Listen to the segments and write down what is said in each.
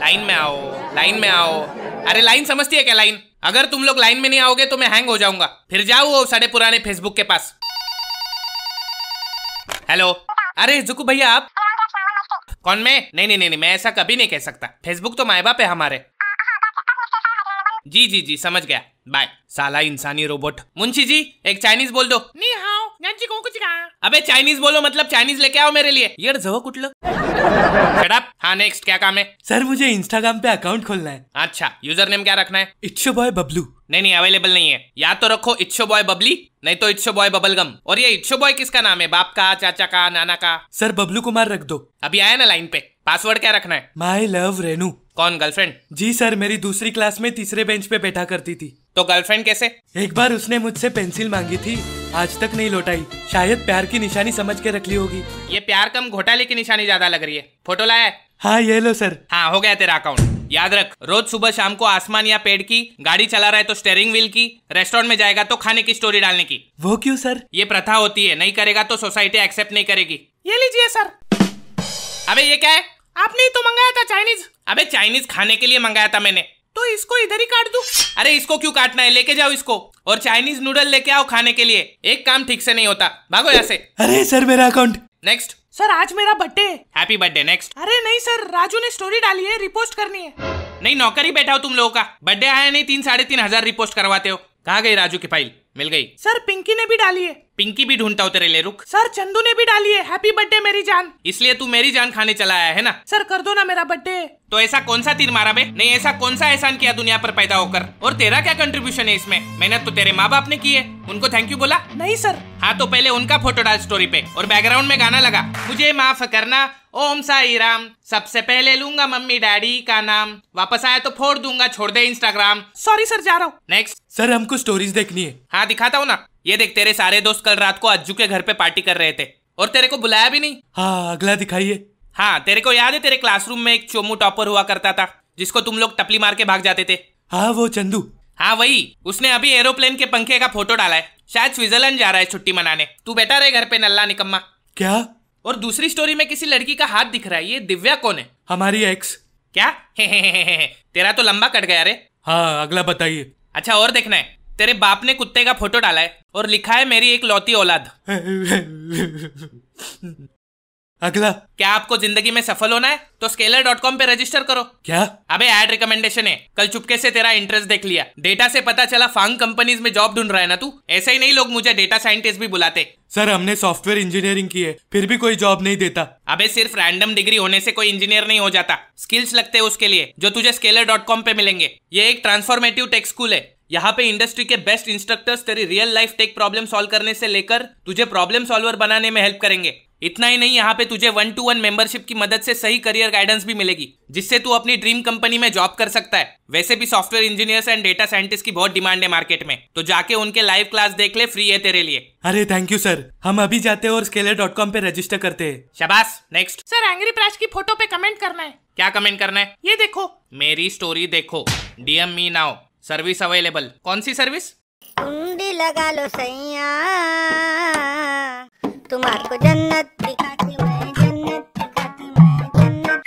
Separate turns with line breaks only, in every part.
Line में आओ line में आओ अरे लाइन समझती है क्या लाइन अगर तुम लोग लाइन में नहीं आओगे तो मैं हैंग हो जाऊंगा फिर जाओ वो पुराने फेसबुक के पास हेलो अरे जुकू भैया आप कौन मैं नहीं नहीं नहीं मैं ऐसा कभी नहीं कह सकता फेसबुक तो माए बाप है हमारे जी जी जी समझ गया बाय साला इंसानी रोबोट मुंशी जी एक चाइनीज बोल दो नी हाओ को कुछ कहा अबे चाइनीज बोलो मतलब चाइनीज लेके आओ मेरे लिए यार जहो कुटलो शराब हाँ नेक्स्ट क्या काम है सर
मुझे इंस्टाग्राम पे अकाउंट खोलना है
अच्छा यूजर नेम क्या रखना है इच्छो बॉय बबलू नहीं नहीं अवेलेबल नहीं है या तो रखो इच्छो बॉय बबली नहीं तो इच्छो बॉय बबल गम और ये इच्छो बॉय किसका नाम है बाप का चाचा का नाना का
सर बबलू कुमार रख दो
अभी आया ना लाइन पे पासवर्ड क्या रखना है
माई लव रेनू कौन गर्लफ्रेंड जी सर मेरी दूसरी क्लास में तीसरे बेंच पे बैठा करती थी तो गर्लफ्रेंड कैसे एक बार उसने मुझसे पेंसिल मांगी थी आज तक नहीं लौटाई शायद प्यार की निशानी समझ के रख ली होगी
ये प्यार कम घोटाले की निशानी ज्यादा लग रही है फोटो लाया है
हाँ ये लो सर
हाँ हो गया तेरा अकाउंट याद रख रोज सुबह शाम को आसमान या पेड़ की गाड़ी चला रहा है तो स्टेयरिंग व्हील की रेस्टोरेंट में जाएगा तो खाने की स्टोरी डालने की वो क्यों सर ये प्रथा होती है नहीं करेगा तो सोसाइटी एक्सेप्ट नहीं करेगी ये लीजिए सर अबे ये क्या है आपने तो मंगाया था चाइनीज अबे चाइनीज खाने के लिए मंगाया था मैंने तो इसको इधर ही काट दू अरे इसको क्यों काटना है लेके जाओ इसको और चाइनीज नूडल लेके आओ खाने के लिए एक काम ठीक से नहीं होता भागो यहाँ से
अरे सर मेरा अकाउंट
नेक्स्ट सर आज मेरा बर्थडे हैप्पी बर्थडे नेक्स्ट अरे नहीं सर राजू ने स्टोरी डाली है रिपोस्ट करनी है नहीं नौकर ही बैठा हो तुम लोगों का बर्थडे आया नहीं तीन साढ़े तीन हजार रिपोस्ट करवाते हो कहा गई राजू की फाइल मिल गई सर पिंकी ने भी डाली है पिंकी भी ढूंढता हूँ तेरे लिए रुक सर चंदू ने भी डाली है हैप्पी बर्थडे मेरी जान इसलिए तू मेरी जान खाने चला आया है ना सर कर दो ना मेरा बर्थडे तो ऐसा कौन सा तीर मारा बे नहीं ऐसा कौन सा एहसान किया दुनिया पर पैदा होकर और तेरा क्या कंट्रीब्यूशन है इसमें मेहनत तो तेरे माँ बाप ने की है उनको थैंक यू बोला नहीं सर हाँ तो पहले उनका फोटो डाल स्टोरी पे और बैकग्राउंड में गाना लगा मुझे माफ करना ओम साई राम सबसे पहले लूंगा मम्मी डैडी का नाम वापस आया तो फोड़ दूंगा छोड़ दे इंस्टाग्राम सॉरी सर जा रहा हूँ नेक्स्ट सर
हमको स्टोरीज देखनी है
हाँ हाँ दिखाता हूँ ना ये देख तेरे सारे दोस्त कल रात को अज्जू के घर पे पार्टी कर रहे थे और तेरे को बुलाया भी नहीं
हाँ अगला दिखाइए
हाँ तेरे को याद है तेरे क्लासरूम में एक चोमू टॉपर हुआ करता था जिसको तुम लोग टपली मार के भाग जाते थे हाँ वो चंदू हाँ वही उसने अभी एरोप्लेन के पंखे का फोटो डाला है शायद स्विट्जरलैंड जा रहा है छुट्टी मनाने तू बैठा रहे घर पे नल्ला निकम्मा क्या और दूसरी स्टोरी में किसी लड़की का हाथ दिख रहा है ये दिव्या कौन है
हमारी एक्स
क्या हे हे हे हे तेरा तो लंबा कट गया रे
हाँ अगला बताइए
अच्छा और देखना है तेरे बाप ने कुत्ते का फोटो डाला है और लिखा है मेरी एक लौती औलाद अगला क्या आपको जिंदगी में सफल होना है तो स्केलर डॉट कॉम पे रजिस्टर करो क्या अबे एड रिकमेंडेशन है कल चुपके से तेरा इंटरेस्ट देख लिया डेटा से पता चला फांग कंपनीज में जॉब ढूंढ रहा है ना तू ऐसे ही नहीं लोग मुझे डेटा साइंटिस्ट भी बुलाते
सर हमने सॉफ्टवेयर इंजीनियरिंग की है फिर भी कोई जॉब नहीं देता
अबे सिर्फ रैंडम डिग्री होने से कोई इंजीनियर नहीं हो जाता स्किल्स लगते हैं उसके लिए जो तुझे स्केलर डॉट कॉम पे मिलेंगे ये एक ट्रांसफॉर्मेटिव टेक्स स्कूल है यहाँ पे इंडस्ट्री के बेस्ट इंस्ट्रक्टर्स तेरी real life tech problem solve करने से लेकर तुझे प्रॉब्लम सॉल्वर बनाने में हेल्प करेंगे इतना ही नहीं यहाँ पे तुझे वन टू वन मेंबरशिप की मदद से सही करियर गाइडेंस भी मिलेगी जिससे तू अपनी ड्रीम कंपनी में जॉब कर सकता है वैसे भी software engineers and data scientist की बहुत डिमांड है मार्केट में तो जाके उनके लाइव क्लास देख ले फ्री है तेरे लिए
अरे थैंक यू सर हम अभी जाते हैं और स्केले डॉट कॉम पे रजिस्टर करते हैं
शबास नेक्स्ट सर एंग्री प्राइस की फोटो पे कमेंट करना है क्या कमेंट करना है ये देखो मेरी स्टोरी देखो DM me now service available कौन सी सर्विस कुंडी लगा लो सैया तुम आपको जन्नत जन्नत जन्नत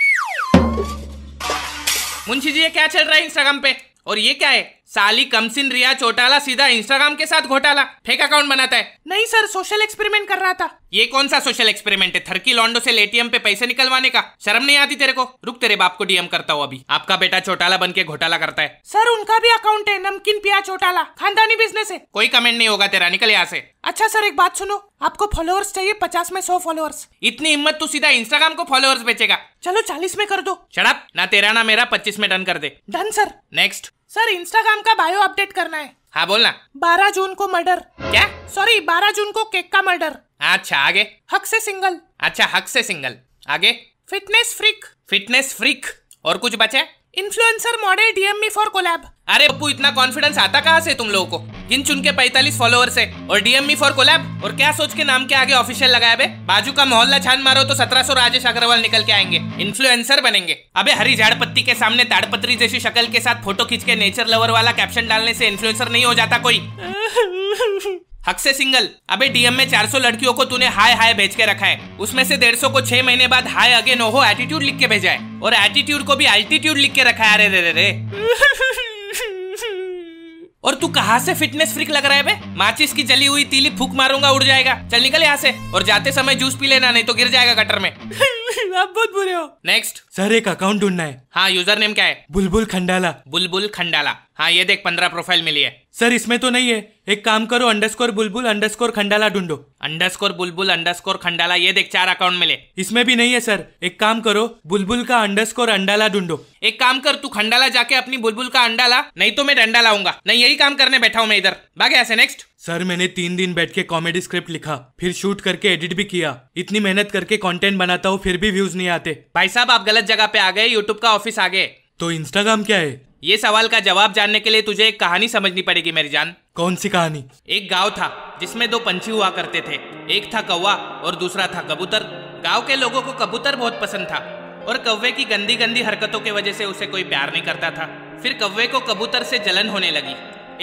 मुंशी जी ये क्या चल रहा है इंस्टाग्राम पे और ये क्या है साली कमसिन रिया चोटाला सीधा इंस्टाग्राम के साथ घोटाला फेक अकाउंट बनाता है नहीं सर सोशल एक्सपेरिमेंट कर रहा था ये कौन सा सोशल एक्सपेरिमेंट है थर्की लॉन्डो से एटीएम पे पैसे निकलवाने का शर्म नहीं आती तेरे को रुक तेरे बाप को डीएम करता हूँ अभी आपका बेटा चौटाला बन के घोटाला करता है सर उनका भी अकाउंट है नमकीन पिया चौटाला खानदानी बिजनेस है कोई कमेंट नहीं होगा तेरा निकल यहाँ से अच्छा सर एक बात सुनो आपको फॉलोअर्स चाहिए पचास में सौ फॉलोअर्स इतनी हिम्मत तू सीधा इंस्टाग्राम को फॉलोअर्स बेचेगा चलो चालीस में कर दो चढ़ा ना तेरा ना मेरा पच्चीस में डन कर दे done sir next sir Instagram का बायो अपडेट करना है हाँ बोलना बारह जून को मर्डर क्या सॉरी बारह जून को केक का मर्डर अच्छा आगे हक से सिंगल अच्छा हक से सिंगल आगे फिटनेस फ्रिक फिटनेस फ्रिक और कुछ बचे influencer model DM for collab अरे पप्पू इतना कॉन्फिडेंस आता कहाँ से तुम लोगों को गिन चुन के पैतालीस फॉलोअर्स है और डीएम फॉर कोलैब और क्या सोच के नाम के आगे ऑफिशियल लगाया बे बाजू का मोहल्ला छान मारो तो सत्रह सौ राजेश अग्रवाल निकल के आएंगे इन्फ्लुएंसर बनेंगे अबे हरी झाड़ पत्ती के सामने ताड़पत्री जैसी शक्ल के साथ फोटो खींच के नेचर लवर वाला कैप्शन डालने से इन्फ्लुएंसर नहीं हो जाता कोई हक से सिंगल अबे डीएम में 400 लड़कियों को तूने हाय हाय भेज के रखा है उसमें से सौ को छह महीने बाद हाय अगेन ओहो एटीट्यूड लिख के भेजा है और एटीट्यूड को भी अल्टीट्यूड लिख के रखा है अरे रे रे, रे। और तू कहा से फिटनेस फ्रिक लग रहा है बे माचिस की जली हुई तीली फूक मारूंगा उड़ जाएगा चल निकल यहाँ से और जाते समय जूस पी लेना नहीं तो गिर जाएगा गटर में आप बहुत बुरे हो नेक्स्ट सर एक अकाउंट ढूंढना है हाँ यूजर नेम क्या है बुलबुल खंडाला बुलबुल खंडाला हाँ ये देख पंद्रह प्रोफाइल मिली है
सर इसमें तो नहीं है एक काम करो underscore Bulbul underscore Khandala ढूंढो
underscore Bulbul underscore Khandala ये देख चार अकाउंट मिले इसमें भी नहीं है सर एक काम करो बुलबुल का अंडर स्कोर अंडाला ढूंढो एक काम कर तू खंडाला जाके अपनी बुलबुल का अंडा ला नहीं तो मैं डंडा लाऊंगा नहीं यही काम करने बैठा हूँ मैं इधर भाग ऐसे नेक्स्ट
सर मैंने तीन दिन बैठ के कॉमेडी स्क्रिप्ट लिखा फिर शूट करके एडिट भी किया इतनी मेहनत करके कंटेंट बनाता हूँ फिर भी व्यूज नहीं आते भाई साहब आप गलत जगह पे आ गए यूट्यूब का ऑफिस आ गए तो इंस्टाग्राम क्या है
ये सवाल का जवाब जानने के लिए तुझे एक कहानी समझनी पड़ेगी मेरी जान
कौन सी कहानी
एक गांव था जिसमें दो पंछी हुआ करते थे एक था कौवा और दूसरा था कबूतर गांव के लोगों को कबूतर बहुत पसंद था और कौवे की गंदी गंदी हरकतों की वजह से उसे कोई प्यार नहीं करता था फिर कौवे को कबूतर से जलन होने लगी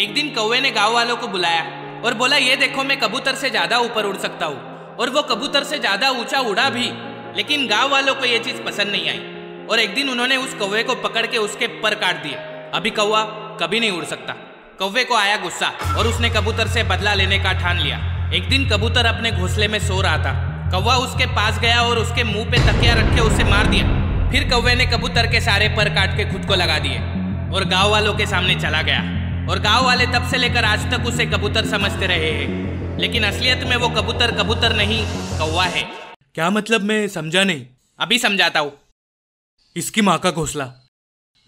एक दिन कौवे ने गाँव वालों को बुलाया और बोला ये देखो मैं कबूतर से ज्यादा ऊपर उड़ सकता हूँ और वो कबूतर से ज्यादा ऊंचा उड़ा भी लेकिन गांव वालों को यह चीज पसंद नहीं आई और एक दिन उन्होंने उस कौवे को पकड़ के उसके पर काट दिए अभी कौवा कभी नहीं उड़ सकता कौवे को आया गुस्सा और उसने कबूतर से बदला लेने का ठान लिया एक दिन कबूतर अपने घोंसले में सो रहा था कौवा उसके पास गया और उसके मुंह पे तकिया रख के उसे मार दिया फिर कौवे ने कबूतर के सारे पर काट के खुद को लगा दिए और गांव वालों के सामने चला गया और गांव वाले तब से लेकर आज तक उसे कबूतर समझते रहे हैं लेकिन असलियत में वो कबूतर कबूतर नहीं कौवा है
क्या मतलब मैं समझा नहीं अभी समझाता हूँ इसकी माँ का घोसला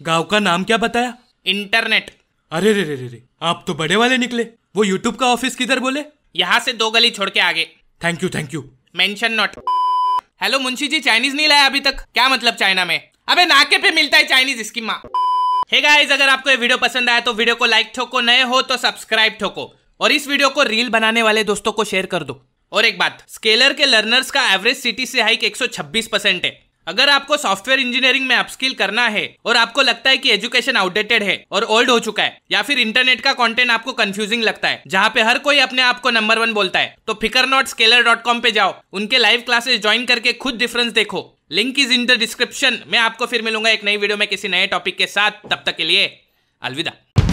गांव का नाम क्या बताया इंटरनेट अरे रे रे रे रे आप तो बड़े वाले निकले वो यूट्यूब का ऑफिस किधर बोले
यहाँ से दो गली छोड़ के आगे
thank you thank you
mention not hello Munshi ji Chinese नहीं लाया अभी तक क्या मतलब चाइना में अबे नाके पे मिलता है चाइनीज इसकी माँ हे गाइस अगर आपको ये वीडियो पसंद आया तो वीडियो को लाइक ठोको नए हो तो सब्सक्राइब ठोको और इस वीडियो को रील बनाने वाले दोस्तों को शेयर कर दो और एक बात स्केलर के लर्नर्स का एवरेज सिटी से हाइक 126 परसेंट है अगर आपको सॉफ्टवेयर इंजीनियरिंग में अपस्किल करना है और आपको लगता है कि एजुकेशन आउटडेटेड है और ओल्ड हो चुका है या फिर इंटरनेट का कंटेंट आपको कंफ्यूजिंग लगता है जहाँ पे हर कोई अपने आप को नंबर वन बोलता है तो फिकर नॉट स्केलर डॉट कॉम पे जाओ उनके लाइव क्लासेस ज्वाइन करके खुद डिफरेंस देखो link is in the description मैं आपको फिर मिलूंगा एक नई वीडियो में किसी नए टॉपिक के साथ तब तक के लिए अलविदा